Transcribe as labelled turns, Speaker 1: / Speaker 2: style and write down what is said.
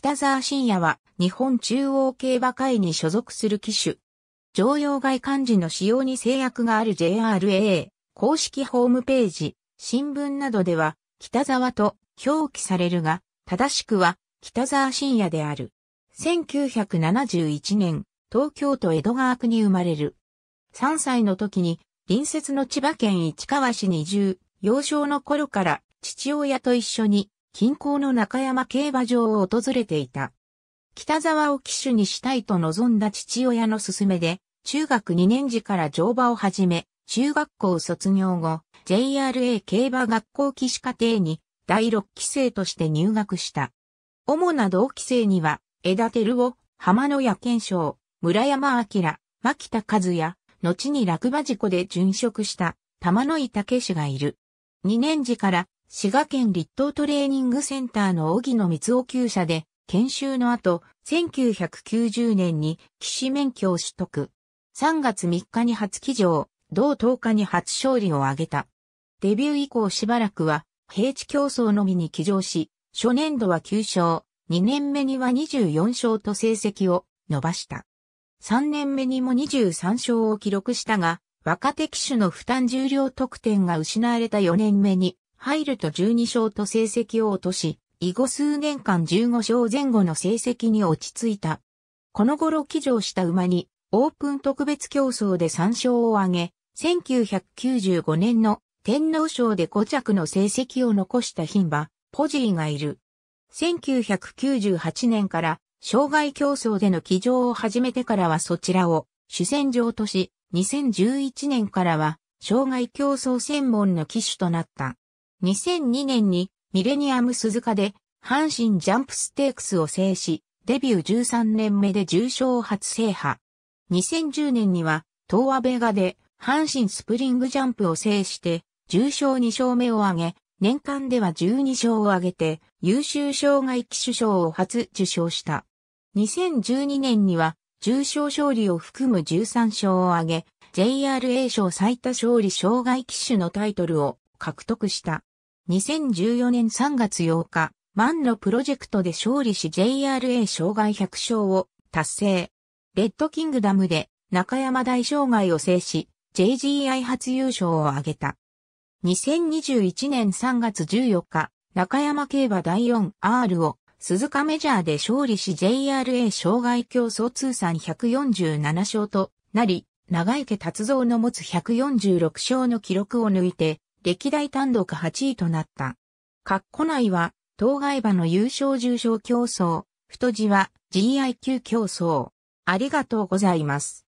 Speaker 1: 北沢信也は日本中央競馬会に所属する機種。常用外漢字の使用に制約がある JRA 公式ホームページ、新聞などでは北沢と表記されるが、正しくは北沢信也である。1971年、東京都江戸川区に生まれる。3歳の時に隣接の千葉県市川市に移住、幼少の頃から父親と一緒に近郊の中山競馬場を訪れていた。北沢を騎手にしたいと望んだ父親の勧めで、中学2年時から乗馬を始め、中学校卒業後、JRA 競馬学校騎士課程に第6期生として入学した。主な同期生には、枝照夫、浜野屋健章、村山明、牧田和也、後に落馬事故で殉職した、玉野井武氏がいる。2年時から滋賀県立東トレーニングセンターの荻野光夫厩舎で研修の後、1990年に騎士免許を取得。3月3日に初騎乗、同10日に初勝利を挙げた。デビュー以降しばらくは、平地競争のみに騎乗し、初年度は9勝、2年目には24勝と成績を伸ばした。3年目にも23勝を記録したが、若手騎手の負担重量得点が失われた4年目に入ると12勝と成績を落とし、以後数年間15勝前後の成績に落ち着いた。この頃騎乗した馬に、オープン特別競争で3勝を挙げ、1995年の天皇賞で5着の成績を残した牝馬、ポジーがいる。1998年から、障害競争での騎乗を始めてからはそちらを主戦場とし、2011年からは、障害競争専門の騎手となった。2002年にミレニアム鈴鹿で阪神ジャンプステークスを制し、デビュー13年目で重賞初制覇。2010年には東亜ベガで阪神スプリングジャンプを制して、重賞2勝目を挙げ、年間では12勝を挙げて優秀障害機種賞を初受賞した。2012年には重賞勝利を含む13勝を挙げ、JRA 賞最多勝利障害機種のタイトルを獲得した。2014年3月8日、万のプロジェクトで勝利し JRA 障害100勝を達成。レッドキングダムで中山大障害を制し、JGI 初優勝を挙げた。2021年3月14日、中山競馬第 4R を鈴鹿メジャーで勝利し JRA 障害競争通算147勝となり、長池達造の持つ146勝の記録を抜いて、歴代単独8位となった。括弧内は、当該馬の優勝重賞競争、太字は GIQ 競争。ありがとうございます。